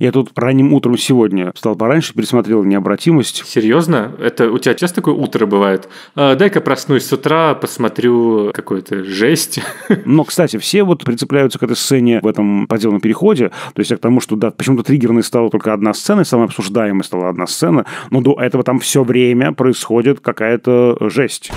Я тут ранним утром сегодня встал пораньше, пересмотрел необратимость. Серьезно? Это у тебя часто такое утро бывает? А, дай-ка проснусь с утра, посмотрю какую-то жесть. Но, кстати, все вот прицепляются к этой сцене в этом подземном переходе. То есть к тому, что да, почему-то триггерной стала только одна сцена, и самая обсуждаемая стала одна сцена. Но до этого там все время происходит какая-то жесть.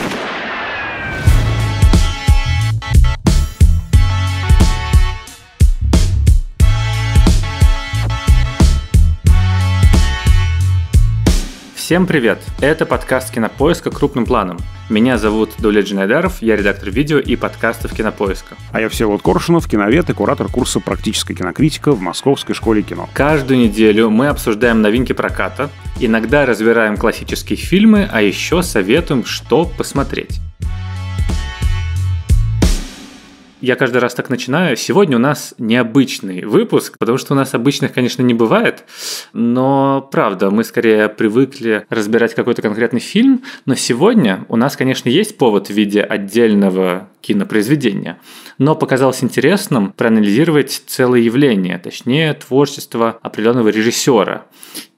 Всем привет! Это подкаст «Кинопоиска. Крупным планом». Меня зовут Дуля Джинайдаров, я редактор видео и подкастов «Кинопоиска». А я Всеволод Коршунов, киновед и куратор курса «Практическая кинокритика» в Московской школе кино. Каждую неделю мы обсуждаем новинки проката, иногда разбираем классические фильмы, а еще советуем, что посмотреть я каждый раз так начинаю. Сегодня у нас необычный выпуск, потому что у нас обычных, конечно, не бывает, но правда, мы скорее привыкли разбирать какой-то конкретный фильм, но сегодня у нас, конечно, есть повод в виде отдельного кинопроизведения, но показалось интересным проанализировать целое явление, точнее творчество определенного режиссера.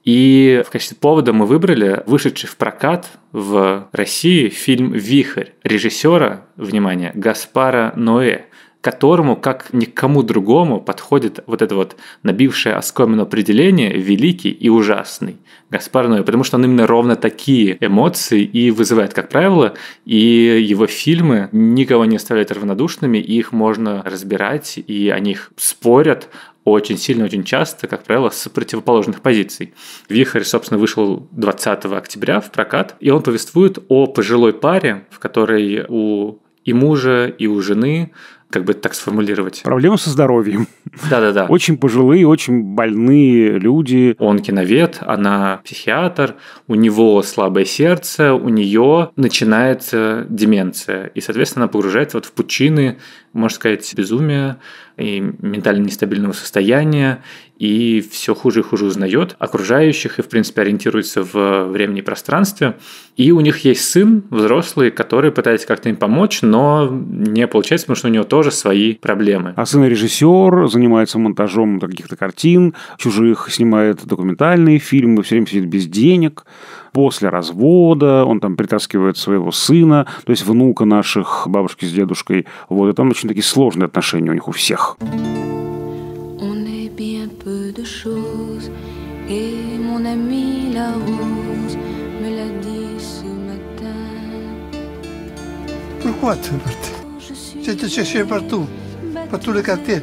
И в качестве повода мы выбрали вышедший в прокат в России фильм «Вихрь» режиссера, внимание, Гаспара Ноэ которому, как никому другому, подходит вот это вот набившее оскомину определение «великий» и «ужасный» Гаспар Ноэ, потому что он именно ровно такие эмоции и вызывает, как правило, и его фильмы никого не оставляют равнодушными, и их можно разбирать, и о них спорят, очень сильно, очень часто, как правило, с противоположных позиций. «Вихрь», собственно, вышел 20 октября в прокат, и он повествует о пожилой паре, в которой у и мужа, и у жены как бы так сформулировать. Проблема со здоровьем. Да-да-да. Очень пожилые, очень больные люди. Он киновед, она психиатр, у него слабое сердце, у нее начинается деменция. И, соответственно, она погружается вот в пучины, можно сказать, безумия и ментально нестабильного состояния, и все хуже и хуже узнает окружающих и, в принципе, ориентируется в времени и пространстве. И у них есть сын взрослый, который пытается как-то им помочь, но не получается, потому что у него тоже тоже свои проблемы. А сын режиссер, занимается монтажом каких-то картин, чужих снимает документальные фильмы, все время сидит без денег. После развода он там притаскивает своего сына, то есть внука наших, бабушки с дедушкой. Вот, и там очень такие сложные отношения у них у всех. Et mon C'était cherché partout, par tous les quartiers.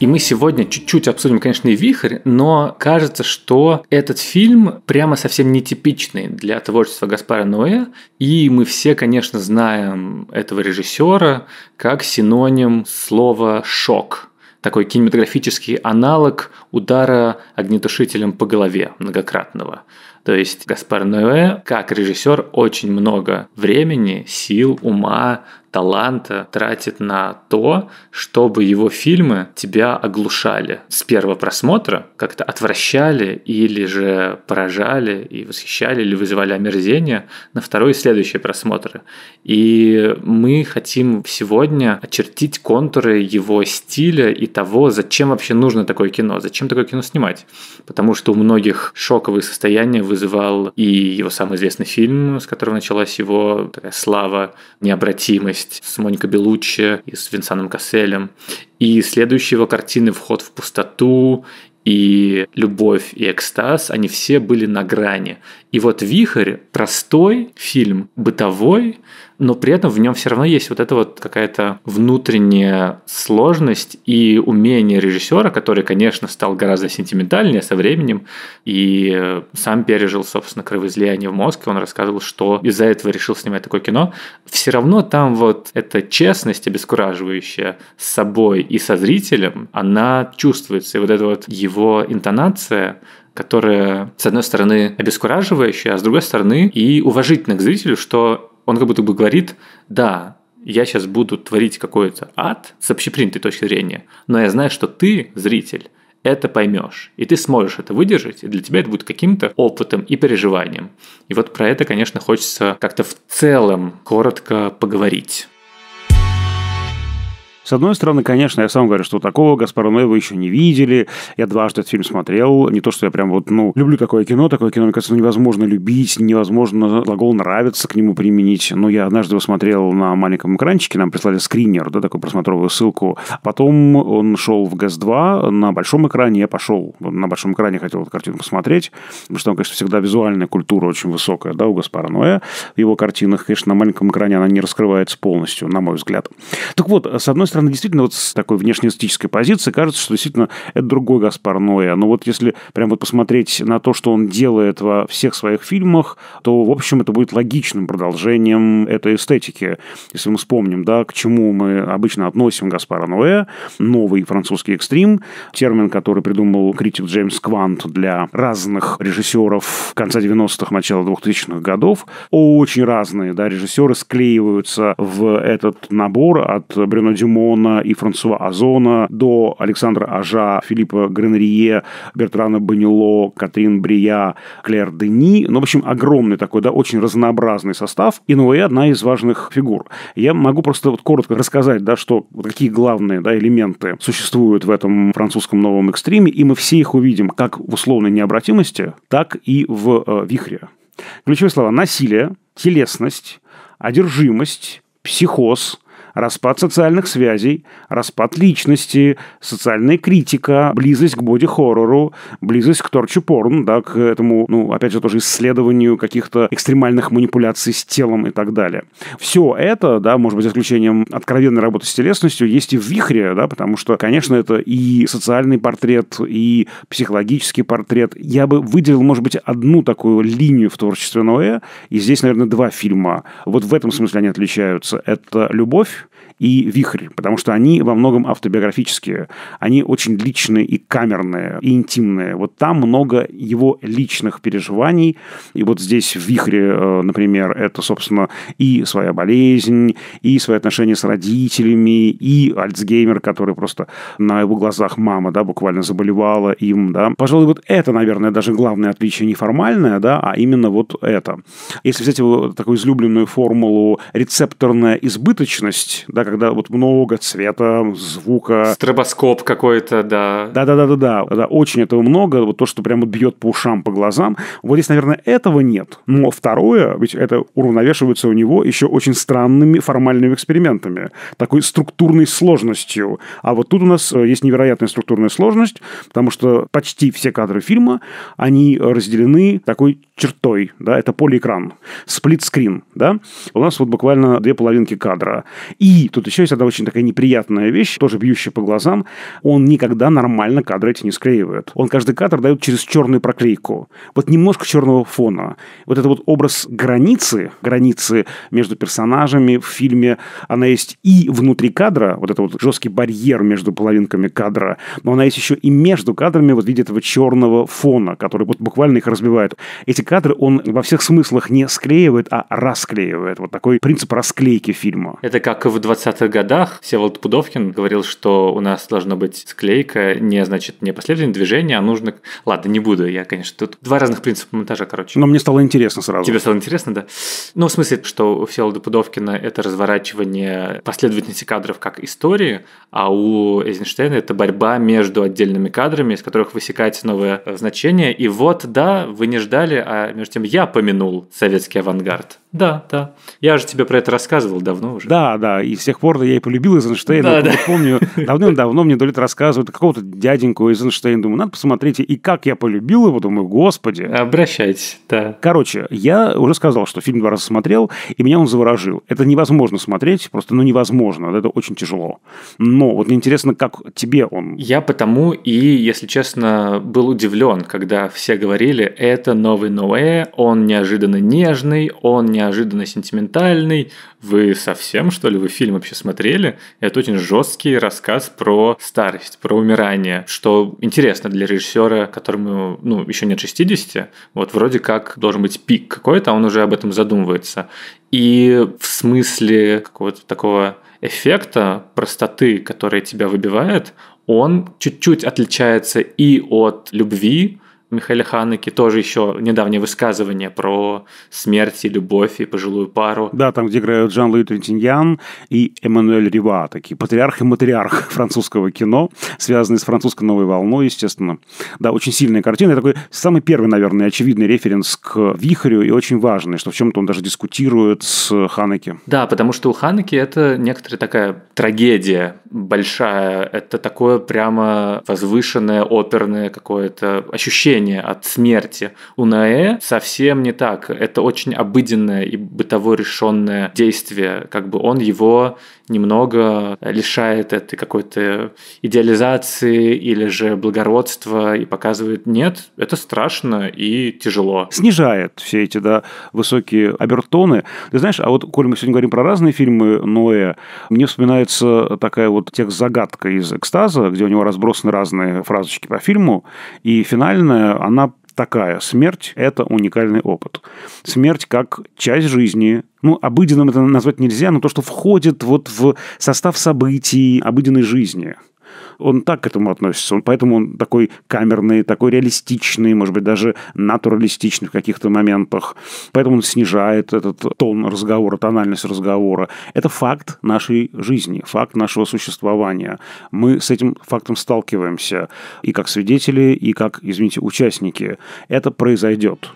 И мы сегодня чуть-чуть обсудим, конечно, и «Вихрь», но кажется, что этот фильм прямо совсем нетипичный для творчества Гаспара Ноэ, и мы все, конечно, знаем этого режиссера как синоним слова «шок», такой кинематографический аналог удара огнетушителем по голове многократного. То есть Гаспар Ноэ, как режиссер, очень много времени, сил, ума, таланта тратит на то, чтобы его фильмы тебя оглушали с первого просмотра, как-то отвращали или же поражали и восхищали или вызывали омерзение на второй и следующие просмотры. И мы хотим сегодня очертить контуры его стиля и того, зачем вообще нужно такое кино, зачем такое кино снимать. Потому что у многих шоковые состояния вызывал и его самый известный фильм, с которого началась его такая слава, необратимость с Моникой Белуччи и с Винсаном Касселем. И следующие его картины «Вход в пустоту» и «Любовь» и «Экстаз», они все были на грани. И вот «Вихрь» – простой фильм, бытовой, но при этом в нем все равно есть вот эта вот какая-то внутренняя сложность и умение режиссера, который, конечно, стал гораздо сентиментальнее со временем и э, сам пережил, собственно, кровоизлияние в мозге. Он рассказывал, что из-за этого решил снимать такое кино. Все равно там вот эта честность обескураживающая с собой и со зрителем, она чувствуется. И вот эта вот его интонация – которое с одной стороны, обескураживающее, а с другой стороны, и уважительна к зрителю, что он как будто бы говорит, да, я сейчас буду творить какой-то ад с общепринятой точки зрения, но я знаю, что ты, зритель, это поймешь, и ты сможешь это выдержать, и для тебя это будет каким-то опытом и переживанием. И вот про это, конечно, хочется как-то в целом коротко поговорить. С одной стороны, конечно, я сам говорю, что такого Гаспарно вы еще не видели. Я дважды этот фильм смотрел. Не то, что я прям вот, ну, люблю такое кино. Такое кино, мне кажется, невозможно любить, невозможно глагол «нравится» к нему применить. Но я однажды его смотрел на маленьком экранчике. Нам прислали скринер, да, такую просмотровую ссылку. Потом он шел в ГАЗ-2 на большом экране. Я пошел на большом экране, хотел эту картину посмотреть. Потому что там, конечно, всегда визуальная культура очень высокая, да, у Гаспарноя. В его картинах, конечно, на маленьком экране она не раскрывается полностью, на мой взгляд. Так вот, с одной стороны, действительно, вот с такой внешнеэстетической позиции кажется, что действительно это другой Гаспар Ноя. Но вот если прямо вот посмотреть на то, что он делает во всех своих фильмах, то, в общем, это будет логичным продолжением этой эстетики. Если мы вспомним, да, к чему мы обычно относим Гаспара Ноэ, новый французский экстрим, термин, который придумал критик Джеймс Квант для разных режиссеров конца 90-х, начала 2000-х годов. Очень разные, да, режиссеры склеиваются в этот набор от Брюно Дюмо Симона и Франсуа Озона, до Александра Ажа, Филиппа Гренрие, Бертрана Банило, Катрин Брия, Клэр Дени. Ну, в общем, огромный такой, да, очень разнообразный состав. И Нуэ одна из важных фигур. Я могу просто вот коротко рассказать, да, что вот какие главные да, элементы существуют в этом французском новом экстриме, и мы все их увидим как в условной необратимости, так и в э, вихре. Ключевые слова – насилие, телесность, одержимость, психоз – Распад социальных связей, распад личности, социальная критика, близость к боди-хоррору, близость к торчу-порн, да, к этому, ну, опять же, тоже исследованию каких-то экстремальных манипуляций с телом и так далее. Все это, да, может быть, за исключением откровенной работы с телесностью, есть и в вихре, да, потому что, конечно, это и социальный портрет, и психологический портрет. Я бы выделил, может быть, одну такую линию в творчестве Ноэ, и здесь, наверное, два фильма. Вот в этом смысле они отличаются. Это «Любовь», и «Вихрь», потому что они во многом автобиографические. Они очень личные и камерные, и интимные. Вот там много его личных переживаний. И вот здесь в «Вихре», э, например, это, собственно, и своя болезнь, и свои отношения с родителями, и Альцгеймер, который просто на его глазах мама, да, буквально заболевала им, да. Пожалуй, вот это, наверное, даже главное отличие неформальное, да, а именно вот это. Если взять его такую излюбленную формулу рецепторная избыточность, да, когда вот много цвета, звука. Стробоскоп какой-то, да. Да-да-да-да-да. Да, очень этого много. Вот то, что прямо бьет по ушам, по глазам. Вот здесь, наверное, этого нет. Но второе, ведь это уравновешивается у него еще очень странными формальными экспериментами. Такой структурной сложностью. А вот тут у нас э, есть невероятная структурная сложность, потому что почти все кадры фильма, они разделены такой чертой, да, это полиэкран, скрин да. У нас вот буквально две половинки кадра. И тут Тут еще есть одна очень такая неприятная вещь, тоже бьющая по глазам. Он никогда нормально кадры эти не склеивает. Он каждый кадр дает через черную проклейку. Вот немножко черного фона. Вот это вот образ границы, границы между персонажами в фильме, она есть и внутри кадра, вот это вот жесткий барьер между половинками кадра, но она есть еще и между кадрами вот в виде этого черного фона, который вот буквально их разбивает. Эти кадры он во всех смыслах не склеивает, а расклеивает. Вот такой принцип расклейки фильма. Это как в 20 20-х годах Всеволод Пудовкин говорил, что у нас должно быть склейка не, значит, не последовательное движение, а нужно... Ладно, не буду, я, конечно, тут два разных принципа монтажа, короче. Но мне стало интересно сразу. Тебе стало интересно, да? Ну, в смысле, что у Всеволода Пудовкина это разворачивание последовательности кадров как истории, а у Эйзенштейна это борьба между отдельными кадрами, из которых высекается новое э, значение. И вот, да, вы не ждали, а между тем я помянул советский авангард. Да, да. Я же тебе про это рассказывал давно уже. Да, да. И с тех пор я и полюбил Эйзенштейна. Да, да. помню, давным-давно мне долет рассказывают какого-то дяденьку Эйзенштейна. Думаю, надо посмотреть. И как я полюбил его, думаю, господи. Обращайтесь, да. Короче, я уже сказал, что фильм два раза смотрел, и меня он заворожил. Это невозможно смотреть, просто ну невозможно. Это очень тяжело. Но вот мне интересно, как тебе он. Я потому и, если честно, был удивлен, когда все говорили, это новый Ноэ, он неожиданно нежный, он не неожиданно сентиментальный. Вы совсем, что ли, вы фильм вообще смотрели? Это очень жесткий рассказ про старость, про умирание, что интересно для режиссера, которому ну, еще нет 60, вот вроде как должен быть пик какой-то, а он уже об этом задумывается. И в смысле какого-то такого эффекта, простоты, которая тебя выбивает, он чуть-чуть отличается и от любви, Михаила Ханеки тоже еще недавнее высказывание про смерть и любовь и пожилую пару. Да, там, где играют Жан Луи Трентиньян и Эммануэль Рива, такие патриарх и матриарх французского кино, связанные с французской новой волной, естественно. Да, очень сильная картина. Это такой самый первый, наверное, очевидный референс к «Вихрю» и очень важный, что в чем-то он даже дискутирует с Ханеки. Да, потому что у Ханеки это некоторая такая трагедия большая. Это такое прямо возвышенное оперное какое-то ощущение спасения от смерти у Наэ совсем не так. Это очень обыденное и бытово решенное действие. Как бы он его немного лишает этой какой-то идеализации или же благородства и показывает, нет, это страшно и тяжело. Снижает все эти да, высокие обертоны. Ты знаешь, а вот, коль мы сегодня говорим про разные фильмы Ноя, мне вспоминается такая вот текст-загадка из «Экстаза», где у него разбросаны разные фразочки по фильму, и финальная Э, она такая. Смерть – это уникальный опыт. Смерть как часть жизни. Ну, обыденным это назвать нельзя, но то, что входит вот в состав событий обыденной жизни – он так к этому относится. Он, поэтому он такой камерный, такой реалистичный, может быть, даже натуралистичный в каких-то моментах. Поэтому он снижает этот тон разговора, тональность разговора. Это факт нашей жизни, факт нашего существования. Мы с этим фактом сталкиваемся и как свидетели, и как, извините, участники. Это произойдет.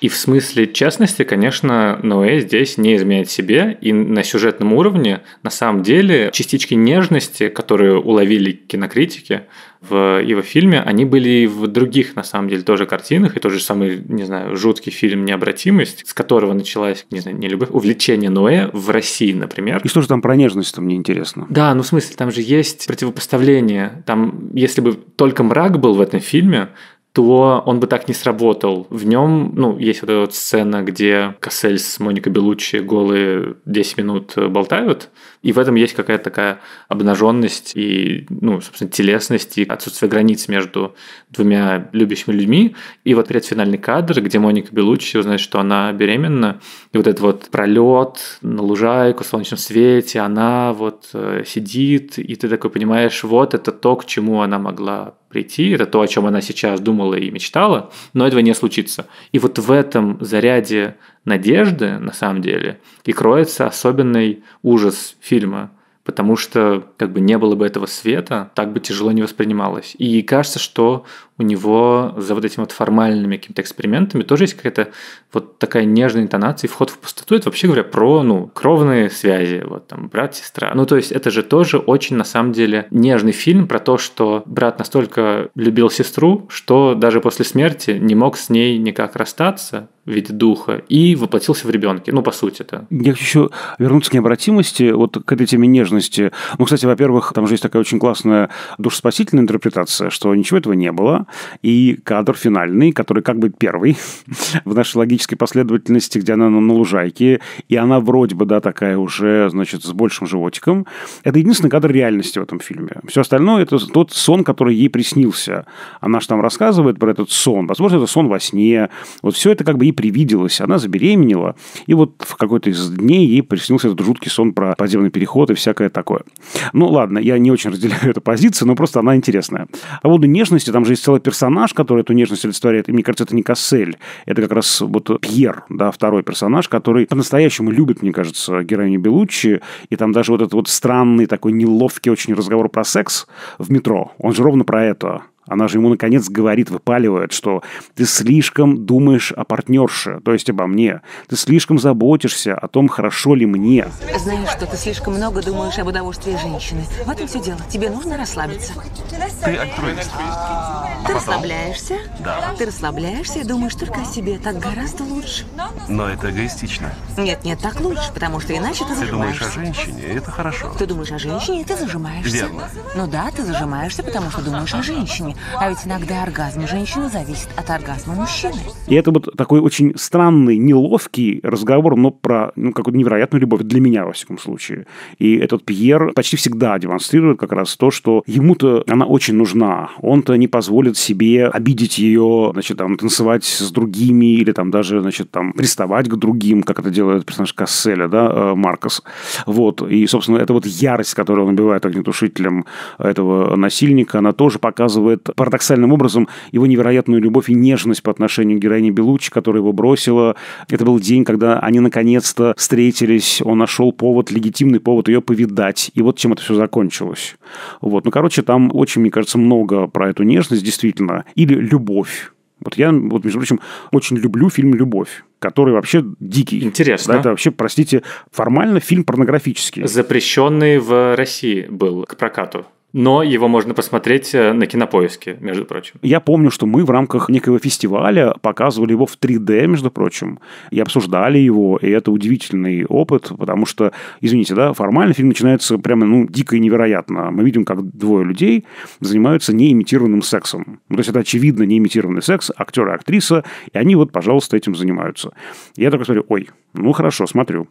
И в смысле частности, конечно, Ноэ здесь не изменяет себе, и на сюжетном уровне, на самом деле, частички нежности, которые уловили кинокритики в его фильме, они были и в других, на самом деле, тоже картинах, и тот же самый, не знаю, жуткий фильм «Необратимость», с которого началась, не знаю, не любовь, увлечение Ноэ в России, например. И что же там про нежность-то мне интересно? Да, ну в смысле, там же есть противопоставление. Там, если бы только мрак был в этом фильме, то он бы так не сработал. В нем, ну, есть вот эта вот сцена, где Кассель с Моникой Белуччи голые 10 минут э, болтают, и в этом есть какая-то такая обнаженность и, ну, собственно, телесность и отсутствие границ между двумя любящими людьми. И вот предфинальный кадр, где Моника Белуччи узнает, что она беременна, и вот этот вот пролет на лужайку в солнечном свете, она вот э, сидит, и ты такой понимаешь, вот это то, к чему она могла прийти, это то, о чем она сейчас думала и мечтала, но этого не случится. И вот в этом заряде надежды, на самом деле, и кроется особенный ужас фильма – потому что как бы не было бы этого света, так бы тяжело не воспринималось. И кажется, что у него за вот этими вот формальными какими-то экспериментами тоже есть какая-то вот такая нежная интонация, и вход в пустоту, это вообще говоря про, ну, кровные связи, вот там, брат, сестра. Ну, то есть это же тоже очень, на самом деле, нежный фильм про то, что брат настолько любил сестру, что даже после смерти не мог с ней никак расстаться, в виде духа и воплотился в ребенке, ну, по сути это. Я хочу еще вернуться к необратимости, вот к этой теме нежности. Ну, кстати, во-первых, там же есть такая очень классная душеспасительная интерпретация, что ничего этого не было, и кадр финальный, который как бы первый в нашей логической последовательности, где она на, на лужайке, и она вроде бы, да, такая уже, значит, с большим животиком. Это единственный кадр реальности в этом фильме. Все остальное – это тот сон, который ей приснился. Она же там рассказывает про этот сон. Возможно, это сон во сне. Вот все это как бы и привиделось. Она забеременела, и вот в какой-то из дней ей приснился этот жуткий сон про подземный переход и всякое такое. Ну, ладно, я не очень разделяю эту позицию, но просто она интересная. А вот нежности, там же есть целый персонаж, который эту нежность олицетворяет, и мне кажется, это не Кассель, это как раз вот Пьер, да, второй персонаж, который по-настоящему любит, мне кажется, героиню Белуччи, и там даже вот этот вот странный такой неловкий очень разговор про секс в метро, он же ровно про это. Она же ему наконец говорит, выпаливает, что ты слишком думаешь о партнерше, то есть обо мне. Ты слишком заботишься о том, хорошо ли мне. Знаю, что ты слишком много думаешь об удовольствии женщины. В этом все дело. Тебе нужно расслабиться. Ты альтруист. ты расслабляешься? Да. Ты расслабляешься и думаешь только о себе. Так гораздо лучше. Но это эгоистично. Нет, нет, так лучше, потому что иначе ты, ты зажимаешься. Ты думаешь о женщине, это хорошо. Ты думаешь о женщине, и ты зажимаешься. Верно. Ну да, ты зажимаешься, потому что думаешь о женщине. А ведь иногда оргазм женщины зависит от оргазма мужчины. И это вот такой очень странный, неловкий разговор, но про ну, какую-то невероятную любовь для меня, во всяком случае. И этот Пьер почти всегда демонстрирует как раз то, что ему-то она очень нужна. Он-то не позволит себе обидеть ее, значит, там, танцевать с другими или там даже, значит, там, приставать к другим, как это делает персонаж Касселя, да, э, Маркос. Вот. И, собственно, эта вот ярость, которую он убивает огнетушителем этого насильника, она тоже показывает парадоксальным образом его невероятную любовь и нежность по отношению к героине Белучи, которая его бросила. Это был день, когда они наконец-то встретились, он нашел повод, легитимный повод ее повидать. И вот чем это все закончилось. Вот. Ну, короче, там очень, мне кажется, много про эту нежность, действительно. Или любовь. Вот я, вот, между прочим, очень люблю фильм «Любовь», который вообще дикий. Интересно. Да, это вообще, простите, формально фильм порнографический. Запрещенный в России был к прокату но его можно посмотреть э, на кинопоиске, между прочим. Я помню, что мы в рамках некого фестиваля показывали его в 3D, между прочим, и обсуждали его, и это удивительный опыт, потому что, извините, да, формально фильм начинается прямо, ну, дико и невероятно. Мы видим, как двое людей занимаются неимитированным сексом. Ну, то есть это, очевидно, неимитированный секс, актер и актриса, и они вот, пожалуйста, этим занимаются. Я такой смотрю, ой, ну хорошо, смотрю.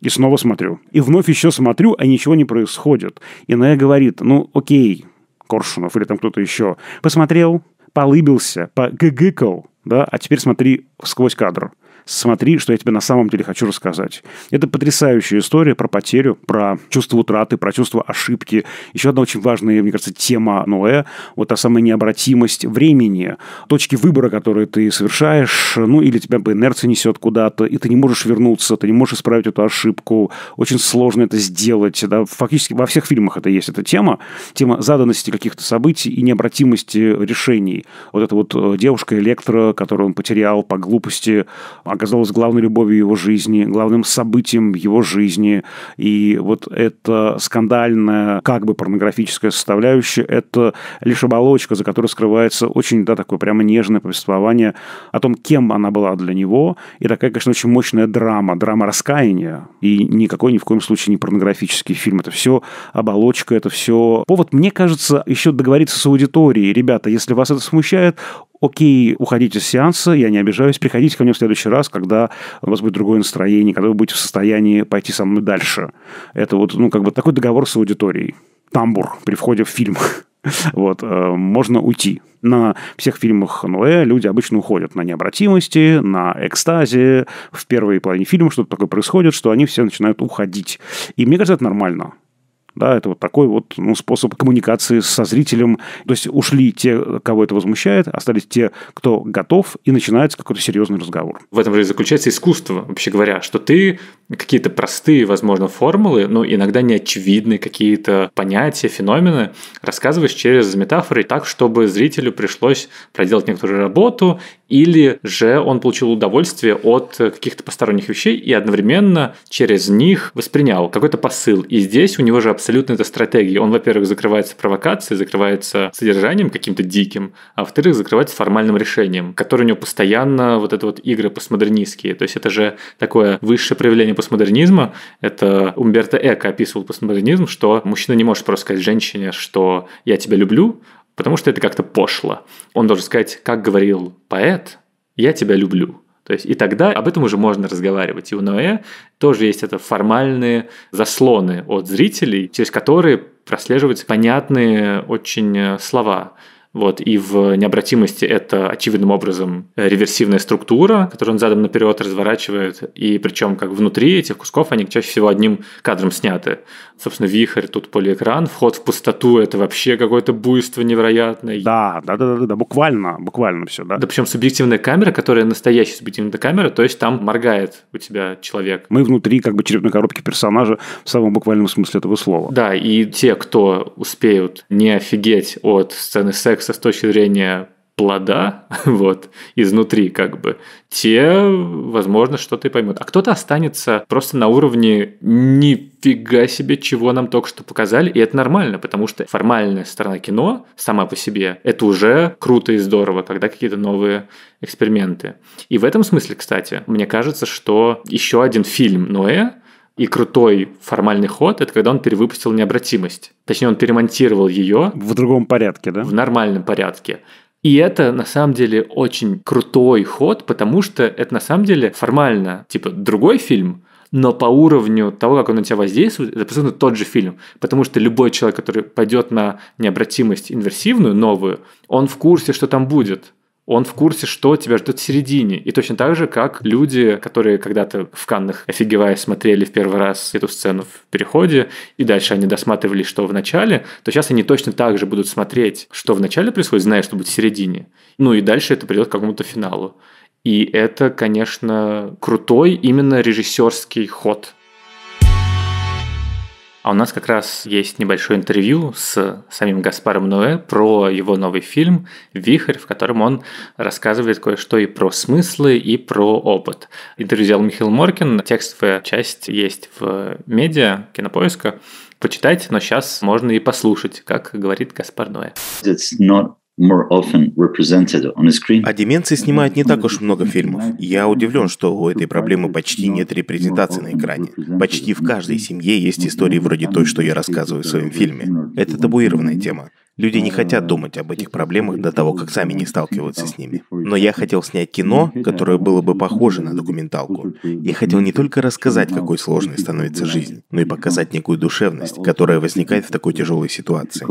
И снова смотрю. И вновь еще смотрю, а ничего не происходит. И ная говорит, ну окей, Коршунов или там кто-то еще, посмотрел, полыбился, погыгыкал, да, а теперь смотри сквозь кадр смотри, что я тебе на самом деле хочу рассказать. Это потрясающая история про потерю, про чувство утраты, про чувство ошибки. Еще одна очень важная, мне кажется, тема Ноэ, вот та самая необратимость времени, точки выбора, которые ты совершаешь, ну или тебя по инерции несет куда-то, и ты не можешь вернуться, ты не можешь исправить эту ошибку. Очень сложно это сделать. Да? Фактически во всех фильмах это есть, эта тема. Тема заданности каких-то событий и необратимости решений. Вот эта вот э, девушка-электро, которую он потерял по глупости, оказалось главной любовью его жизни, главным событием его жизни. И вот эта скандальная, как бы порнографическая составляющая, это лишь оболочка, за которой скрывается очень, да, такое прямо нежное повествование о том, кем она была для него. И такая, конечно, очень мощная драма, драма раскаяния. И никакой ни в коем случае не порнографический фильм. Это все оболочка, это все повод, мне кажется, еще договориться с аудиторией. Ребята, если вас это смущает, окей, уходите с сеанса, я не обижаюсь, приходите ко мне в следующий раз, когда у вас будет другое настроение, когда вы будете в состоянии пойти со мной дальше. Это вот, ну, как бы такой договор с аудиторией. Тамбур при входе в фильм. Вот, э, можно уйти. На всех фильмах Ноэ люди обычно уходят на необратимости, на экстазе. В первой половине фильма что-то такое происходит, что они все начинают уходить. И мне кажется, это нормально. Да, это вот такой вот ну, способ коммуникации со зрителем. То есть ушли те, кого это возмущает, остались те, кто готов, и начинается какой-то серьезный разговор. В этом же заключается искусство, вообще говоря, что ты какие-то простые, возможно, формулы, но иногда неочевидные какие-то понятия, феномены рассказываешь через метафоры так, чтобы зрителю пришлось проделать некоторую работу, или же он получил удовольствие от каких-то посторонних вещей и одновременно через них воспринял какой-то посыл. И здесь у него же абсолютно эта стратегия. Он, во-первых, закрывается провокацией, закрывается содержанием каким-то диким, а во-вторых, закрывается формальным решением, которое у него постоянно вот это вот игры постмодернистские. То есть это же такое высшее проявление постмодернизма. Это Умберто Эко описывал постмодернизм, что мужчина не может просто сказать женщине, что «я тебя люблю», потому что это как-то пошло. Он должен сказать, как говорил поэт, «я тебя люблю». То есть и тогда об этом уже можно разговаривать. И у Ноэ тоже есть это формальные заслоны от зрителей, через которые прослеживаются понятные очень э, слова. Вот, и в необратимости это очевидным образом э, реверсивная структура, которую он задом наперед разворачивает, и причем как внутри этих кусков они чаще всего одним кадром сняты. Собственно, вихрь, тут полиэкран, вход в пустоту — это вообще какое-то буйство невероятное. Да, да, да, да, да, буквально, буквально все, да. Да, причем субъективная камера, которая настоящая субъективная камера, то есть там моргает у тебя человек. Мы внутри как бы черепной коробки персонажа в самом буквальном смысле этого слова. Да, и те, кто успеют не офигеть от сцены секса, секса с точки зрения плода, вот, изнутри как бы, те, возможно, что-то и поймут. А кто-то останется просто на уровне нифига себе, чего нам только что показали, и это нормально, потому что формальная сторона кино сама по себе, это уже круто и здорово, когда какие-то новые эксперименты. И в этом смысле, кстати, мне кажется, что еще один фильм Ноэ, и крутой формальный ход – это когда он перевыпустил необратимость. Точнее, он перемонтировал ее. В другом порядке, да? В нормальном порядке. И это на самом деле очень крутой ход, потому что это на самом деле формально, типа, другой фильм, но по уровню того, как он на тебя воздействует, это абсолютно тот же фильм. Потому что любой человек, который пойдет на необратимость инверсивную, новую, он в курсе, что там будет он в курсе, что тебя ждет в середине. И точно так же, как люди, которые когда-то в Каннах, офигевая, смотрели в первый раз эту сцену в переходе, и дальше они досматривали, что в начале, то сейчас они точно так же будут смотреть, что в начале происходит, зная, что будет в середине. Ну и дальше это придет к какому-то финалу. И это, конечно, крутой именно режиссерский ход а у нас как раз есть небольшое интервью с самим Гаспаром Нуэ про его новый фильм «Вихрь», в котором он рассказывает кое-что и про смыслы, и про опыт. Интервью взял Михаил Моркин, текстовая часть есть в медиа, кинопоиска. Почитать, но сейчас можно и послушать, как говорит Гаспар Нуэ. It's not а деменции снимают не так уж много фильмов. Я удивлен, что у этой проблемы почти нет репрезентации на экране. Почти в каждой семье есть истории вроде той, что я рассказываю в своем фильме. Это табуированная тема. Люди не хотят думать об этих проблемах до того, как сами не сталкиваются с ними. Но я хотел снять кино, которое было бы похоже на документалку. Я хотел не только рассказать, какой сложной становится жизнь, но и показать некую душевность, которая возникает в такой тяжелой ситуации.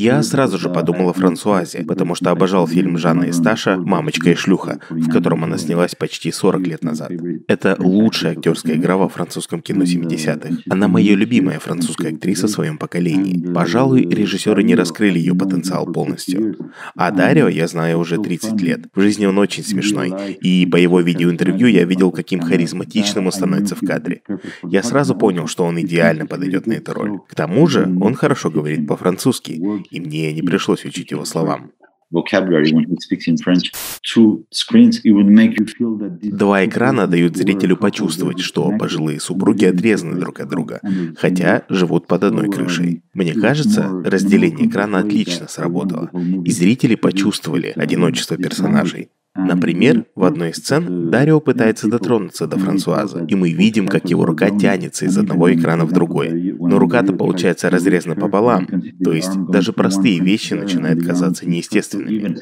Я сразу же подумал о Франсуазе, потому что обожал фильм Жанна Исташа «Мамочка и шлюха», в котором она снялась почти 40 лет назад. Это лучшая актерская игра во французском кино 70-х. Она моя любимая французская актриса в своем поколении. Пожалуй, режиссеры не раскрыли ее потенциал полностью. А Дарио я знаю уже 30 лет. В жизни он очень смешной. И по его видеоинтервью я видел, каким харизматичным он становится в кадре. Я сразу понял, что он идеально подойдет на эту роль. К тому же, он хорошо говорит по-французски, и мне не пришлось учить его словам vocabulary when he speaks in French. Two screens, it would make you feel that Два экрана дают зрителю почувствовать, что пожилые супруги отрезаны друг от друга, хотя живут под одной крышей. Мне кажется, разделение экрана отлично сработало, и зрители почувствовали uh, одиночество персонажей. Например, в одной из сцен Дарио пытается дотронуться до Франсуаза, и мы видим, как его рука тянется из одного экрана в другой. Но рука-то получается разрезана пополам, то есть даже простые вещи начинают казаться неестественными.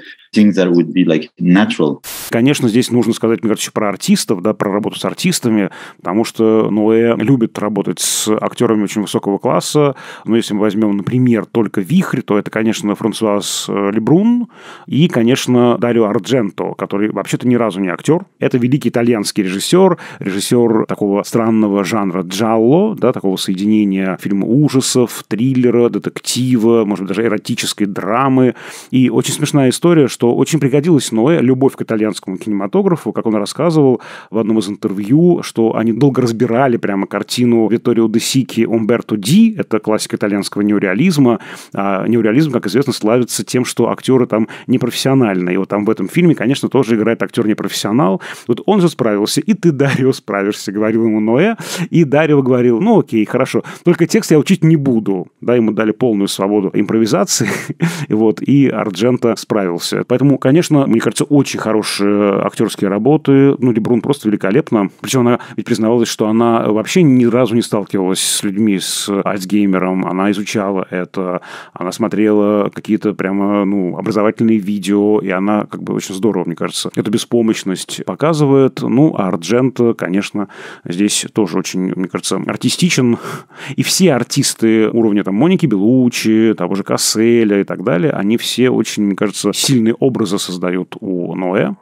Конечно, здесь нужно сказать, мне кажется, про артистов, да, про работу с артистами, потому что Ноэ любит работать с актерами очень высокого класса. Но если мы возьмем, например, только «Вихрь», то это, конечно, Франсуаз э, Лебрун и, конечно, Дарио Ардженто, который вообще-то ни разу не актер. Это великий итальянский режиссер, режиссер такого странного жанра джалло, да, такого соединения фильма ужасов, триллера, детектива, может быть, даже эротической драмы. И очень смешная история, что очень пригодилась Ноэ любовь к итальянскому кинематографу, как он рассказывал в одном из интервью, что они долго разбирали прямо картину Витторио де Сики Умберто Ди, это классика итальянского неореализма. А неореализм, как известно, славится тем, что актеры там непрофессиональные. И вот там в этом фильме, конечно, что тоже играет актер не профессионал. Вот он же справился, и ты, Дарио, справишься, говорил ему Ноэ. И Дарио говорил, ну окей, хорошо, только текст я учить не буду. Да, ему дали полную свободу импровизации, и вот, и Арджента справился. Поэтому, конечно, мне кажется, очень хорошие актерские работы. Ну, Лебрун просто великолепно. Причем она ведь признавалась, что она вообще ни разу не сталкивалась с людьми с Альцгеймером. Она изучала это, она смотрела какие-то прямо, ну, образовательные видео, и она как бы очень здорово, мне кажется, эту беспомощность показывает. Ну, а Арджента, конечно, здесь тоже очень, мне кажется, артистичен. И все артисты уровня там Моники Белучи, того же Касселя и так далее, они все очень, мне кажется, сильные образы создают у Ноэ.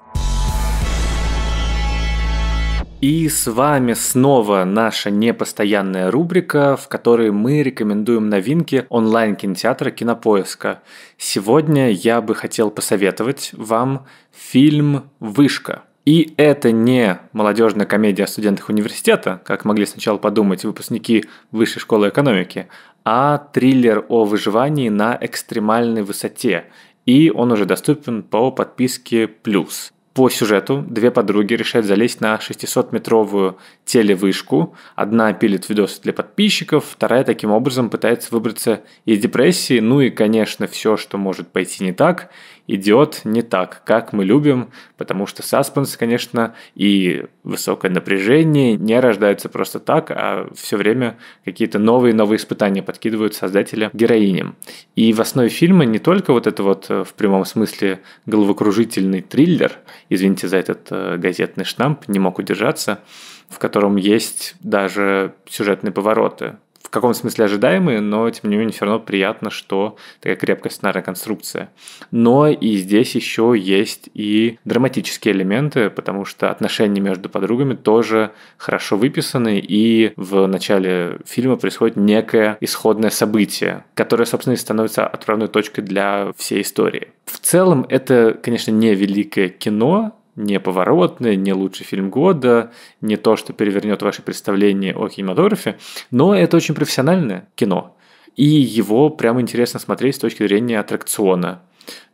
И с вами снова наша непостоянная рубрика, в которой мы рекомендуем новинки онлайн-кинотеатра Кинопоиска. Сегодня я бы хотел посоветовать вам фильм «Вышка». И это не молодежная комедия о студентах университета, как могли сначала подумать выпускники Высшей школы экономики, а триллер о выживании на экстремальной высоте. И он уже доступен по подписке «Плюс». По сюжету две подруги решают залезть на 600-метровую телевышку. Одна пилит видосы для подписчиков, вторая таким образом пытается выбраться из депрессии. Ну и, конечно, все, что может пойти не так идет не так, как мы любим, потому что саспенс, конечно, и высокое напряжение не рождаются просто так, а все время какие-то новые-новые испытания подкидывают создателя героиням. И в основе фильма не только вот это вот э, в прямом смысле головокружительный триллер, извините за этот э, газетный штамп, не мог удержаться, в котором есть даже сюжетные повороты каком смысле ожидаемые, но тем не менее все равно приятно, что такая крепкая сценарная конструкция. Но и здесь еще есть и драматические элементы, потому что отношения между подругами тоже хорошо выписаны, и в начале фильма происходит некое исходное событие, которое, собственно, и становится отправной точкой для всей истории. В целом это, конечно, не великое кино, не «Поворотный», не «Лучший фильм года», не то, что перевернет ваше представление о кинематографе, но это очень профессиональное кино, и его прямо интересно смотреть с точки зрения аттракциона.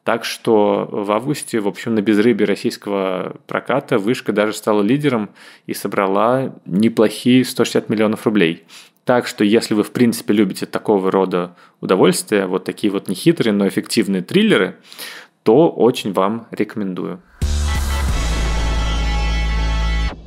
Так что в августе, в общем, на безрыбе российского проката вышка даже стала лидером и собрала неплохие 160 миллионов рублей. Так что если вы, в принципе, любите такого рода удовольствия, вот такие вот нехитрые, но эффективные триллеры, то очень вам рекомендую.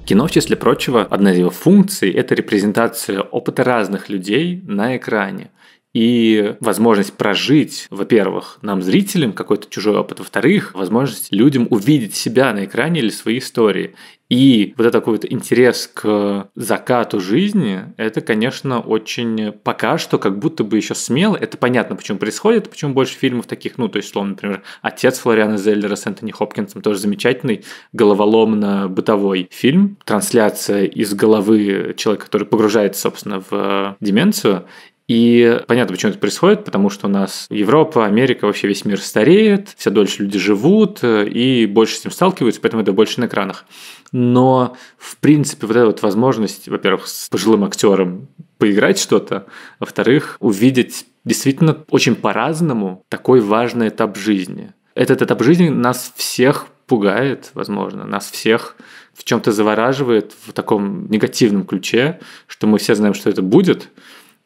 Кино, в числе прочего, одна из его функций – это репрезентация опыта разных людей на экране. И возможность прожить, во-первых, нам, зрителям, какой-то чужой опыт, во-вторых, возможность людям увидеть себя на экране или свои истории. И вот этот какой-то интерес к закату жизни, это, конечно, очень пока что как будто бы еще смело. Это понятно, почему происходит, почему больше фильмов таких, ну, то есть, словно, например, «Отец» Флориана Зеллера с Энтони Хопкинсом, тоже замечательный головоломно-бытовой фильм, трансляция из головы человека, который погружается, собственно, в э, деменцию, и понятно, почему это происходит, потому что у нас Европа, Америка, вообще весь мир стареет, все дольше люди живут э, и больше с ним сталкиваются, поэтому это больше на экранах. Но, в принципе, вот эта вот возможность, во-первых, с пожилым актером поиграть что-то, во-вторых, увидеть действительно очень по-разному такой важный этап жизни. Этот этап жизни нас всех пугает, возможно, нас всех в чем-то завораживает в таком негативном ключе, что мы все знаем, что это будет,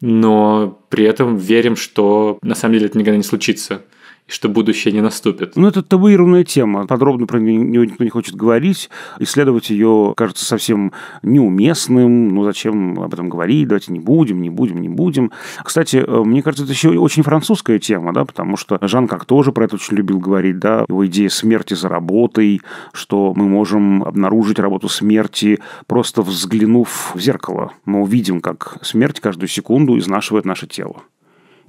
но при этом верим, что на самом деле это никогда не случится и что будущее не наступит. Ну, это табуированная тема. Подробно про нее никто не хочет говорить. Исследовать ее кажется совсем неуместным. Ну, зачем об этом говорить? Давайте не будем, не будем, не будем. Кстати, э, мне кажется, это еще очень французская тема, да, потому что Жан как тоже про это очень любил говорить, да, его идея смерти за работой, что мы можем обнаружить работу смерти, просто взглянув в зеркало. Мы увидим, как смерть каждую секунду изнашивает наше тело.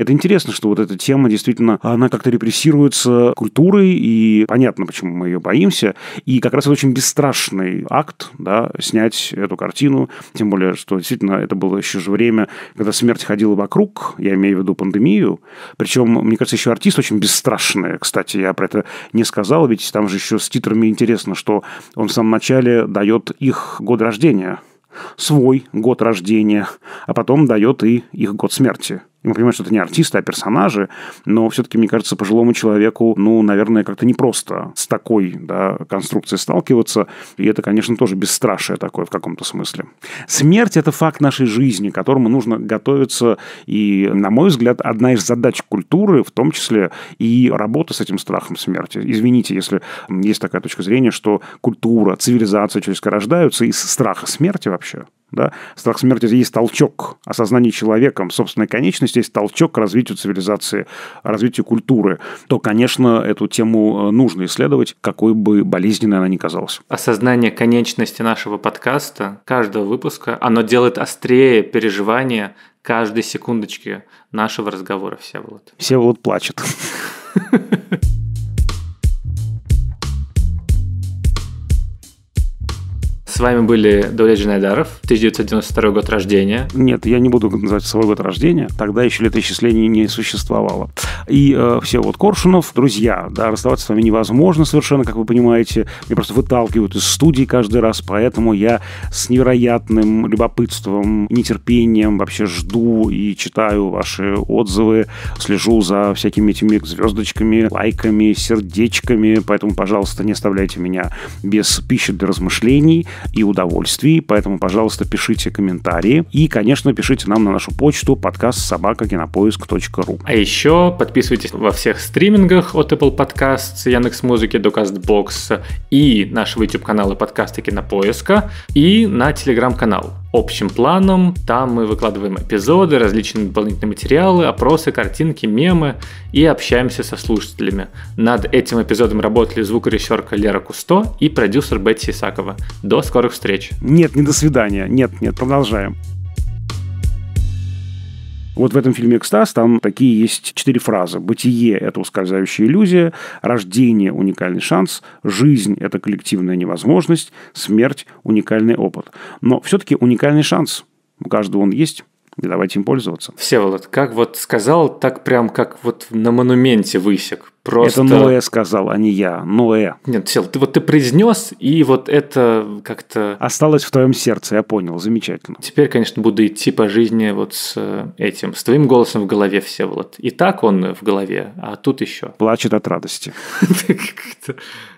Это интересно, что вот эта тема действительно, она как-то репрессируется культурой, и понятно, почему мы ее боимся. И как раз это очень бесстрашный акт, да, снять эту картину. Тем более, что действительно это было еще же время, когда смерть ходила вокруг, я имею в виду пандемию. Причем, мне кажется, еще артист очень бесстрашный. Кстати, я про это не сказал, ведь там же еще с титрами интересно, что он в самом начале дает их год рождения свой год рождения, а потом дает и их год смерти. Мы понимаем, что это не артисты, а персонажи, но все-таки, мне кажется, пожилому человеку, ну, наверное, как-то непросто с такой да, конструкцией сталкиваться, и это, конечно, тоже бесстрашие такое в каком-то смысле. Смерть – это факт нашей жизни, к которому нужно готовиться, и, на мой взгляд, одна из задач культуры, в том числе и работа с этим страхом смерти. Извините, если есть такая точка зрения, что культура, цивилизация человеческая рождаются из страха смерти вообще. Да? Страх смерти есть толчок осознания человеком собственной конечности, есть толчок к развитию цивилизации, развитию культуры, то, конечно, эту тему э, нужно исследовать, какой бы болезненной она ни казалась. Осознание конечности нашего подкаста, каждого выпуска, оно делает острее переживание каждой секундочки нашего разговора, Всеволод. Всеволод плачет. Ha ha ha. вами были Доля Джинайдаров, 1992 год рождения. Нет, я не буду называть свой год рождения. Тогда еще летоисчисление не существовало. И э, все вот Коршунов, друзья, да, расставаться с вами невозможно совершенно, как вы понимаете. Меня просто выталкивают из студии каждый раз, поэтому я с невероятным любопытством, нетерпением вообще жду и читаю ваши отзывы, слежу за всякими этими звездочками, лайками, сердечками, поэтому, пожалуйста, не оставляйте меня без пищи для размышлений и удовольствий. Поэтому, пожалуйста, пишите комментарии. И, конечно, пишите нам на нашу почту подкаст собакакинопоиск.ру. А еще подписывайтесь во всех стримингах от Apple Podcasts, Музыки, до Castbox и нашего YouTube-канала подкаста Кинопоиска и на телеграм-канал общим планом. Там мы выкладываем эпизоды, различные дополнительные материалы, опросы, картинки, мемы и общаемся со слушателями. Над этим эпизодом работали звукорежиссерка Лера Кусто и продюсер Бетси Исакова. До скорых встреч. Нет, не до свидания. Нет, нет, продолжаем. Вот в этом фильме «Экстаз» там такие есть четыре фразы. «Бытие – это ускользающая иллюзия», «Рождение – уникальный шанс», «Жизнь – это коллективная невозможность», «Смерть – уникальный опыт». Но все-таки уникальный шанс. У каждого он есть давайте им пользоваться. Всеволод, как вот сказал, так прям как вот на монументе высек. Просто... Это Ноэ сказал, а не я. Ноэ. Нет, Сел, ты вот ты произнес, и вот это как-то... Осталось в твоем сердце, я понял. Замечательно. Теперь, конечно, буду идти по жизни вот с э, этим, с твоим голосом в голове, Всеволод. И так он в голове, а тут еще. Плачет от радости.